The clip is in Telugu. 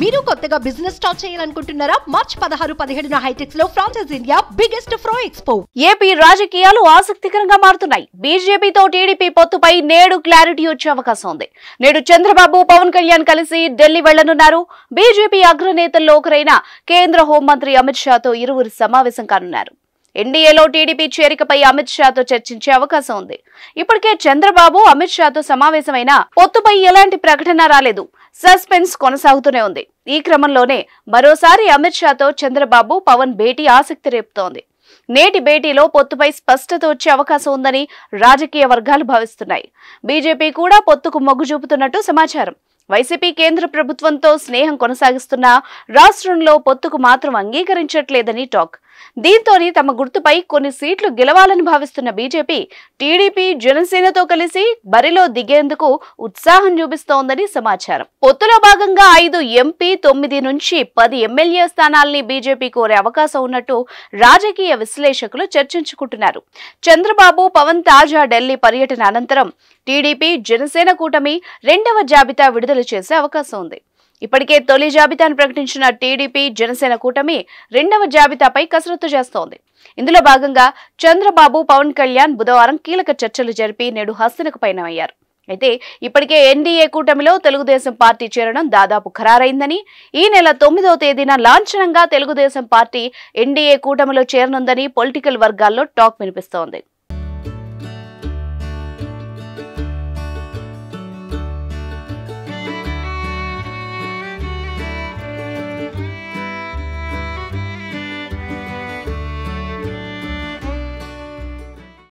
మీరు కొత్తగా బిజినెస్ స్టార్ట్ చేయాలనుకుంటున్నారా మార్చ్ పదహారు పదిహేడున హైటెక్స్ లో ఫ్రాన్సెస్ ఇండియా బిగ్గెస్ట్ ఫ్రో ఎక్స్పో ఏపీ రాజకీయాలు ఆసక్తికరంగా మారుతున్నాయి బీజేపీతో టీడీపీ పొత్తుపై నేడు క్లారిటీ వచ్చే అవకాశం ఉంది నేడు చంద్రబాబు పవన్ కళ్యాణ్ కలిసి ఢిల్లీ వెళ్లనున్నారు బీజేపీ అగ్రనేతల్లో ఒకరైన కేంద్ర హోంమంత్రి అమిత్ షాతో ఇరువురు సమావేశం కానున్నారు ఎన్డీఏలో టీడీపీ చేరికపై అమిత్ షాతో చర్చించే అవకాశం ఉంది ఇప్పటికే చంద్రబాబు అమిత్ షాతో సమావేశమైన పొత్తుపై ఎలాంటి ప్రకటన రాలేదు సస్పెన్స్ కొనసాగుతూనే ఉంది ఈ క్రమంలోనే మరోసారి అమిత్ షాతో చంద్రబాబు పవన్ భేటీ ఆసక్తి రేపుతోంది నేటి భేటీలో పొత్తుపై స్పష్టత వచ్చే అవకాశం ఉందని రాజకీయ వర్గాలు భావిస్తున్నాయి బీజేపీ కూడా పొత్తుకు మొగ్గు చూపుతున్నట్టు సమాచారం వైసీపీ కేంద్ర ప్రభుత్వంతో స్నేహం కొనసాగిస్తున్నా రాష్ట్రంలో పొత్తుకు మాత్రం అంగీకరించట్లేదని టాక్ దీంతోనే తమ గుర్తుపై కొన్ని సీట్లు గెలవాలని భావిస్తున్న బీజేపీ టీడీపీ జనసేనతో కలిసి బరిలో దిగేందుకు ఉత్సాహం చూపిస్తోందని సమాచారం పొత్తులో భాగంగా ఐదు ఎంపీ తొమ్మిది నుంచి పది ఎమ్మెల్యే స్థానాల్ని బీజేపీ కోరే అవకాశం ఉన్నట్టు రాజకీయ విశ్లేషకులు చర్చించుకుంటున్నారు చంద్రబాబు పవన్ తాజా ఢిల్లీ పర్యటన అనంతరం టీడీపీ జనసేన కూటమి రెండవ జాబితా విడుదల చేసే అవకాశం ఉంది ఇప్పటికే తొలి జాబితాను ప్రకటించిన టీడీపీ జనసేన కూటమి రెండవ జాబితాపై కసరత్తు చేస్తోంది ఇందులో భాగంగా చంద్రబాబు పవన్ కళ్యాణ్ బుధవారం కీలక చర్చలు జరిపి నేడు హస్తనకు పయనమయ్యారు అయితే ఇప్పటికే ఎన్డీఏ కూటమిలో తెలుగుదేశం పార్టీ చేరడం దాదాపు ఖరారైందని ఈ నెల తొమ్మిదవ తేదీన లాంఛనంగా తెలుగుదేశం పార్టీ ఎన్డీఏ కూటమిలో చేరనుందని పొలిటికల్ వర్గాల్లో టాక్ వినిపిస్తోంది